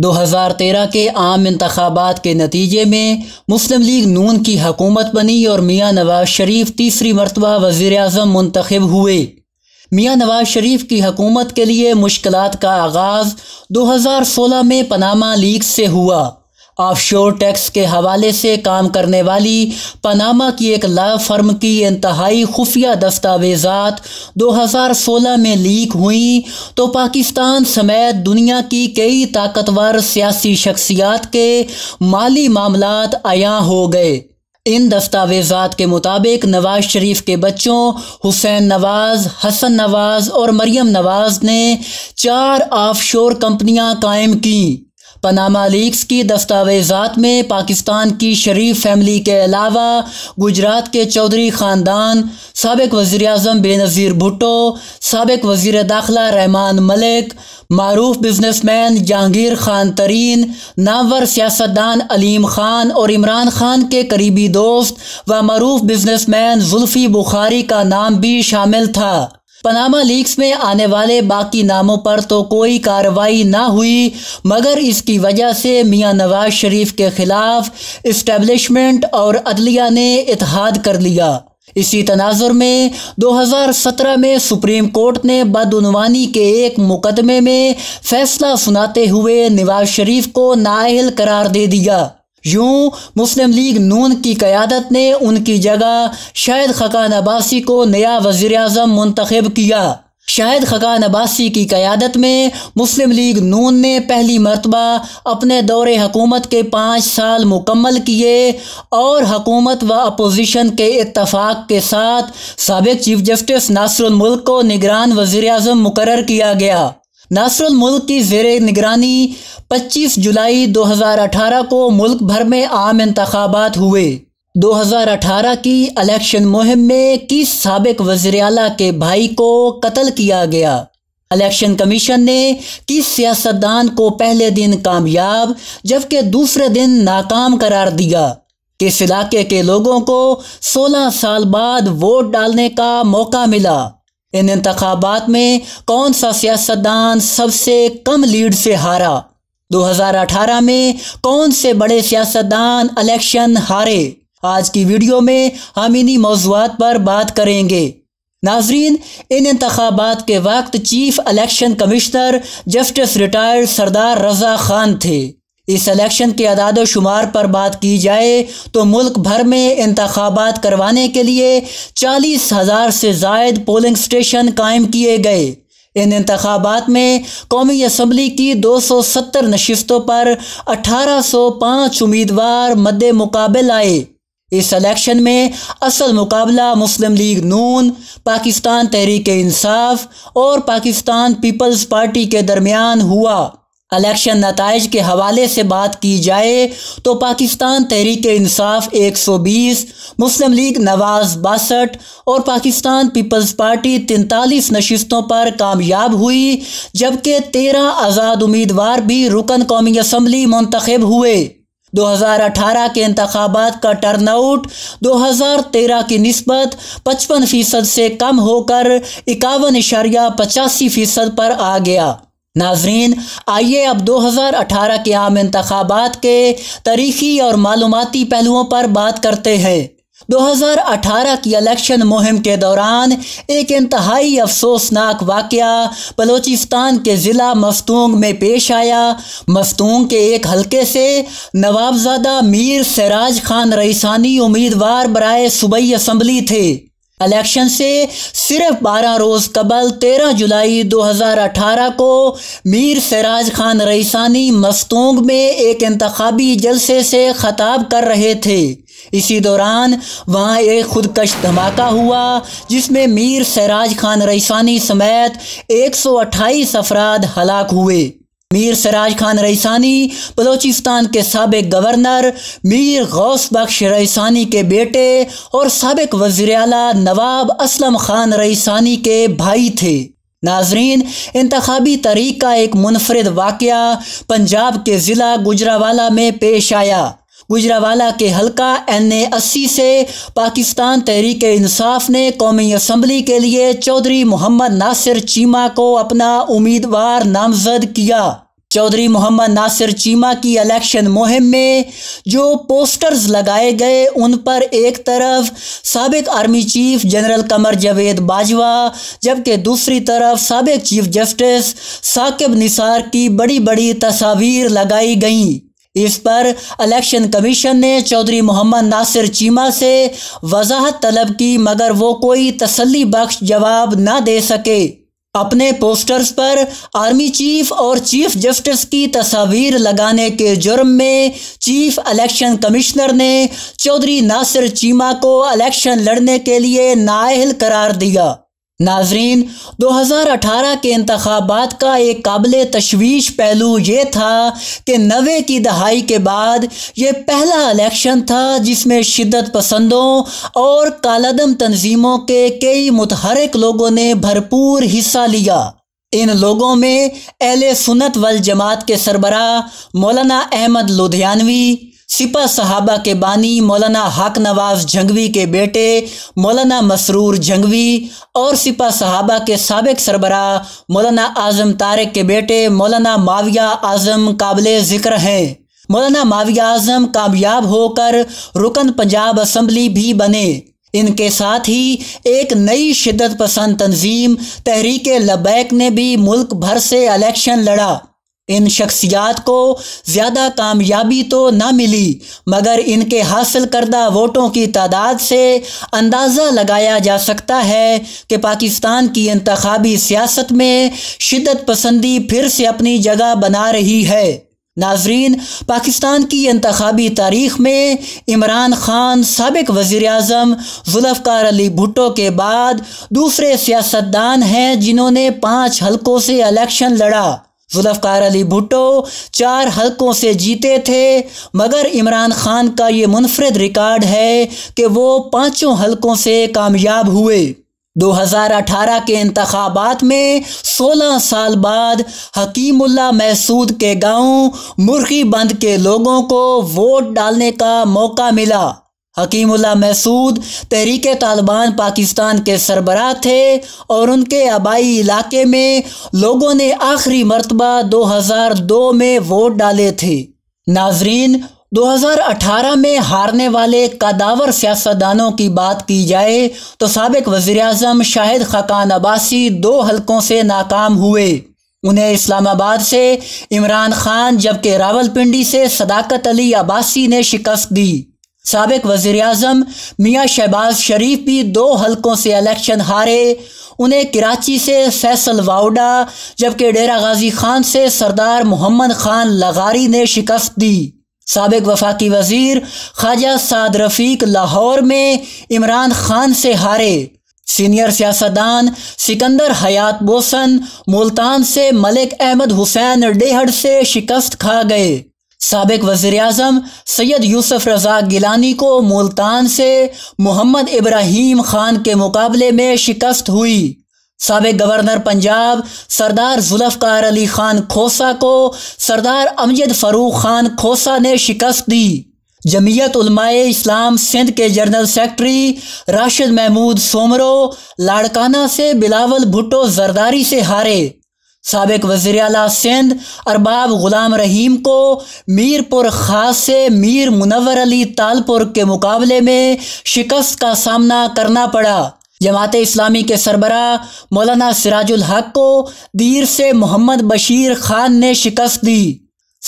2013 के आम इंतबात के नतीजे में मुस्लिम लीग नून की हकूमत बनी और मियाँ नवाज शरीफ तीसरी मरतबा वज़ी अजम मंतखब हुए मियाँ नवाज शरीफ की हकूमत के लिए मुश्किल का आगाज़ 2016 में पनामा लीग से हुआ ऑफशोर टैक्स के हवाले से काम करने वाली पनामा की एक ला फर्म की इंतहाई खुफिया दस्तावेजात 2016 में लीक हुई तो पाकिस्तान समेत दुनिया की कई ताकतवर सियासी शख्सियात के माली मामला आया हो गए इन दस्तावेजात के मुताबिक नवाज शरीफ के बच्चों हुसैन नवाज हसन नवाज और मरियम नवाज ने चार ऑफशोर कंपनियां कायम की पनामा लीक्स की दस्तावेजात में पाकिस्तान की शरीफ फैमिली के अलावा गुजरात के चौधरी ख़ानदान सबक वज़ी अजम बेनज़ीर भुट्टो सबक वज़ी दाखिला रहमान मलिक मरूफ मैन जहांगीर खान तरीन नावर सियासतदान अलीम खान और इमरान खान के करीबी दोस्त व मरूफ मैन जुल्फ़ी बुखारी का नाम भी शामिल था पनामा लीक्स में आने वाले बाकी नामों पर तो कोई कार्रवाई ना हुई मगर इसकी वजह से मियां नवाज शरीफ के खिलाफ इस्टेब्लिशमेंट और अदलिया ने इतिहाद कर लिया इसी तनाजर में 2017 में सुप्रीम कोर्ट ने बदनवानी के एक मुकदमे में फैसला सुनाते हुए नवाज शरीफ को नाहल करार दे दिया यूं मुस्लिम लीग नून की क़्यादत ने उनकी जगह शाहिद खकान अब्बासी को नया वजीर अजम मुंतखब किया शाहिद खकान अब्बासी की क़्यादत में मुस्लिम लीग नून ने पहली मरतबा अपने दौरे हकूमत के पाँच साल मुकम्मल किए और हकूमत व अपोजिशन के इतफाक़ के साथ सबक चीफ जस्टिस नासरुल मुल्क को निगरान वज़ी अजम मुकर किया गया नासरुल मुल्क की जेर निगरानी 25 जुलाई 2018 को मुल्क भर में आम इंतबात हुए 2018 की इलेक्शन मुहिम में किस सबक वजर अला के भाई को कत्ल किया गया इलेक्शन कमीशन ने किस सियासतदान को पहले दिन कामयाब जबकि दूसरे दिन नाकाम करार दिया किस इलाके के लोगों को 16 साल बाद वोट डालने का मौका मिला इन इंतबात में कौन सा सियासतदान सबसे कम लीड से हारा 2018 में कौन से बड़े सियासतदान इलेक्शन हारे आज की वीडियो में हम इन्हीं मौजूद पर बात करेंगे नाजरीन इन इंतबात के वक्त chief election commissioner justice retired Sardar Raza Khan थे इस इलेक्शन के अदाद शुमार पर बात की जाए तो मुल्क भर में इंतबात करवाने के लिए चालीस हज़ार से जायद पोलिंग स्टेशन कायम किए गए इन इंतबात में कौमी असम्बली की दो सौ सत्तर नशस्तों पर अठारह सौ पाँच उम्मीदवार मद्द मुकाबल आए इस इलेक्शन में असल मुकाबला मुस्लिम लीग नून पाकिस्तान तहरीक इंसाफ और पाकिस्तान पीपल्स पार्टी के दरमियान हुआ इलेक्शन नतज के हवाले से बात की जाए तो पाकिस्तान तहरीक इंसाफ 120, मुस्लिम लीग नवाज बासठ और पाकिस्तान पीपल्स पार्टी तैंतालीस नशस्तों पर कामयाब हुई जबकि तेरह आज़ाद उम्मीदवार भी रुकन कौमी असम्बली मंतखब हुए 2018 के इंतबात का टर्नआउट 2013 की नस्बत 55 फ़ीसद से कम होकर इक्यावन इशारिया पचासी फ़ीसद पर आ गया नाजरीन आइए अब 2018 के आम इंतबात के तारीखी और मालूमती पहलुओं पर बात करते हैं 2018 की इलेक्शन मुहिम के दौरान एक इंतहाई अफसोसनाक वाक़ बलोचिस्तान के ज़िला मस्तूंग में पेश आया मस्तूंग के एक हलके से नवाबजादा मीर सराज खान रईसानी उम्मीदवार बरए सूबई असम्बली थे इलेक्शन से सिर्फ 12 रोज़ कबल 13 जुलाई 2018 को मीर सराज खान रईसानी मस्तोंग में एक इंतबी जलसे से ख़ताब कर रहे थे इसी दौरान वहाँ एक खुदकश धमाका हुआ जिसमें मीर सराज खान रईसानी समेत 128 अफराद हलाक हुए मीर सराज खान रईसानी बलोचिस्तान के सबक गवर्नर मीर गौस बख्श रईसानी के बेटे और सबक वजीर अला नवाब असलम खान रईसानी के भाई थे नाजरीन इंतबी तरीक़ का एक मुनफरद वाक़ पंजाब के ज़िला गुजरावाला में पेश आया गुजरावाला के हलका एन ए अस्सी से पाकिस्तान तहरीक इंसाफ ने कौमी असम्बली के लिए चौधरी मोहम्मद नासिर चीमा को अपना उम्मीदवार नामजद किया चौधरी मोहम्मद नासिर चीमा की इलेक्शन मुहिम में जो पोस्टर्स लगाए गए उन पर एक तरफ सबक army chief general Qamar Javed Bajwa जबकि दूसरी तरफ सबक चीफ जस्टिस साकिब निसार की बड़ी बड़ी तस्वीर लगाई गईं इस पर इलेक्शन कमीशन ने चौधरी मोहम्मद नासिर चीमा से वजाहत तलब की मगर वो कोई तसली बख्श जवाब ना दे सके अपने पोस्टर्स पर आर्मी चीफ और चीफ जस्टिस की तस्वीर लगाने के जुर्म में चीफ इलेक्शन कमिश्नर ने चौधरी नासिर चीमा को इलेक्शन लड़ने के लिए नाहल करार दिया नाजरीन 2018 के इंतबात का एक काबिल तशवीश पहलू ये था कि नवे की दहाई के बाद ये पहला इलेक्शन था जिसमें शिदत पसंदों और कालदम तनजीमों के कई मुतहरक लोगों ने भरपूर हिस्सा लिया इन लोगों में एहल सुनत वल जमात के सरबरा मौलाना अहमद लुधियानवी सिपा सहाबा के बानी मौलाना हक नवाज जंगवी के बेटे मौलाना मसरूर जंगवी और सिपा सहाबा के सबक सरबरा मौलाना आज़म तारक के बेटे मौलाना माविया आज़म काबिल ज़िक्र हैं मौलाना माविया आज़म कामयाब होकर रुकन पंजाब असम्बली भी बने इनके साथ ही एक नई शिदत पसंद तंजीम तहरीक लबैक ने भी मुल्क भर से इलेक्शन लड़ा इन शख्सियात को ज़्यादा कामयाबी तो ना मिली मगर इनके हासिल करदा वोटों की तादाद से अंदाज़ा लगाया जा सकता है कि पाकिस्तान की इंतबी सियासत में शिदत पसंदी फिर से अपनी जगह बना रही है नाजरीन पाकिस्तान की इंतबी तारीख में इमरान खान सबक वज़ी अजम जुल्फ़ार अली भुट्टो के बाद दूसरे सियासतदान हैं जिन्होंने पाँच हल्कों से इलेक्शन लड़ा जुल्फ़ार अली भुट्टो चार हलकों से जीते थे मगर इमरान खान का ये मुनफरद रिकॉर्ड है कि वो पाँचों हलकों से कामयाब हुए 2018 के इंतबात में 16 साल बाद हकीमुल्ला महसूद के गांव मुर्गी बंद के लोगों को वोट डालने का मौका मिला हकीमुल्ला महसूद तहरीक तालिबान पाकिस्तान के सरबरा थे और उनके आबाई इलाके में लोगों ने आखिरी मरतबा 2002 में वोट डाले थे नाजरीन 2018 में हारने वाले कादावर सियासतदानों की बात की जाए तो सबक वज़ी अजम शाहिद खकान अब्बासी दो हलकों से नाकाम हुए उन्हें इस्लामाबाद से इमरान खान जबकि रावलपिंडी से सदाकत अली अब्बासी ने शिकस्त दी सबक वजीर अजम मियाँ शहबाज शरीफ भी दो हलकों से इलेक्शन हारे उन्हें कराची से फैसल वाउडा जबकि डेरा गाजी खान से सरदार मोहम्मद खान लगारी ने शिकस्त दी सबक वफाकी वजीर ख्वाजा साद रफीक लाहौर में इमरान खान से हारे सीनियर सियासतदान सिकंदर हयात बोसन मुल्तान से मलिक अहमद हुसैन डेहड से शिकस्त खा गए सबक वज़ी अजम सैद यूसुफ रज़ा गिलानी को मुल्तान से मोहम्मद इब्राहिम खान के मुकाबले में शिकस्त हुई सबक गवर्नर पंजाब सरदार जुल्फकार अली खान खोसा को सरदार अमजद फ़रूख खान खोसा ने शिकस्त दी जमीयत उलमाए इस्लाम सिंध के जनरल सेक्रेटरी राशिद महमूद सोमरो लाड़काना से बिलावल भुट्टो जरदारी से हारे सबक वजर अला सिंध अरबाब ग़ुलाम रहीम को मीरपुर ख़ास से मीर मुनवर अली तालपुर के मुकाबले में शिकस्त का सामना करना पड़ा जमात इस्लामी के सरबरा मौलाना सिराजुल हक को दीर से मोहम्मद बशीर खान ने शिकस्त दी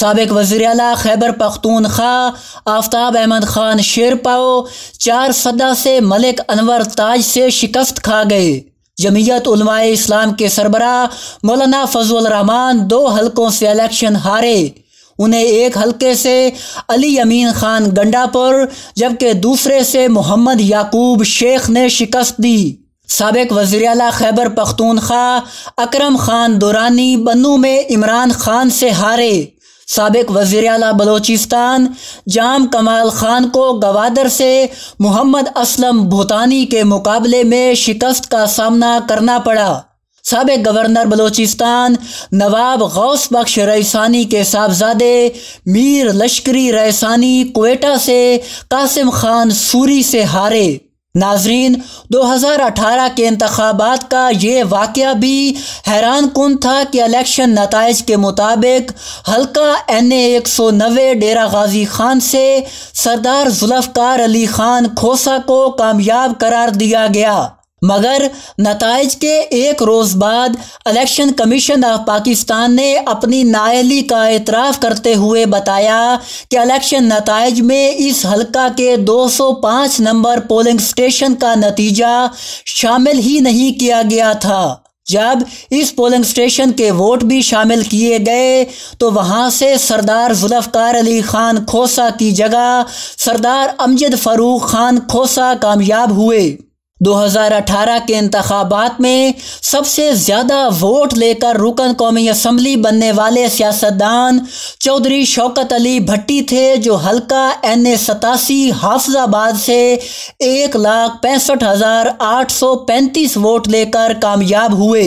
सबक वज़ी अला खैबर पख्तून खां आफ्ताब अहमद खान शेरपाओ चार सदा से मलिक अनवर ताज से शिकस्त खा गए जमीयत इस्लाम के सरबरा मौलाना फजल रहमान दो हलकों से इलेक्शन हारे उन्हें एक हलके से अली अमीन खान गंडापुर जबकि दूसरे से मोहम्मद याकूब शेख ने शिकस्त दी सबक वजी अला खैबर पख्तूनख्वा अकरम खान दुरानी बनू में इमरान खान से हारे सबक वजीर अला बलोचिस्तान जाम कमाल खान को गवादर से मोहम्मद असलम भूतानी के मुकाबले में शिकस्त का सामना करना पड़ा सबक गवर्नर बलोचिस्तान नवाब गौस बख्श रईसानी के साहबजादे मीर लश्करी रईसानी कोयटा से कासिम खान सूरी से हारे नाजरीन 2018 के इंतबात का ये वाक़ भी हैरान कन था कि इलेक्शन नतज के मुताबिक हल्का एन ए एक सौ नबे डेरा गाजी खान से सरदार जुल्फ़ार अली ख़ान खोसा को कामयाब करार दिया गया मगर नतज के एक रोज़ बाद इलेक्शन कमीशन ऑफ पाकिस्तान ने अपनी नाअहली का एतराफ़ करते हुए बताया कि इलेक्शन नतज में इस हलका के 205 नंबर पोलिंग स्टेशन का नतीजा शामिल ही नहीं किया गया था जब इस पोलिंग स्टेशन के वोट भी शामिल किए गए तो वहाँ से सरदार जुल्फ़कार अली ख़ान खोसा की जगह सरदार अमजद फ़रूक ख़ान खोसा कामयाब हुए 2018 के इंतबात में सबसे ज़्यादा वोट लेकर रुकन कौमी असम्बली बनने वाले सियासतदान चौधरी शौकत अली भट्टी थे जो हल्का एन ए सतासी हाफजाबाद से एक लाख पैंसठ हज़ार आठ सौ पैंतीस वोट लेकर कामयाब हुए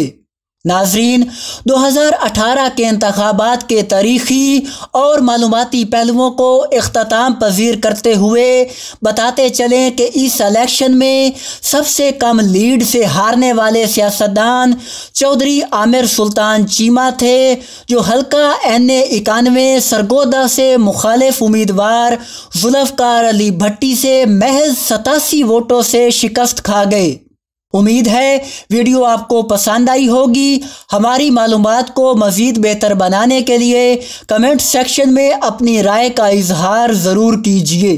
नाजरीन 2018 के इंतबात के तारीखी और मालूमती पहलुओं को अख्ताम पजीर करते हुए बताते चलें कि इस इलेक्शन में सबसे कम लीड से हारने वाले सियासतदान चौधरी आमिर सुल्तान चीमा थे जो हल्का एन ए इक्यानवे सरगोदा से मुखालफ उम्मीदवार जुल्फकार अली भट्टी से महज सतासी वोटों से शिकस्त खा गए उम्मीद है वीडियो आपको पसंद आई होगी हमारी मालूम को मज़ीद बेहतर बनाने के लिए कमेंट सेक्शन में अपनी राय का इजहार ज़रूर कीजिए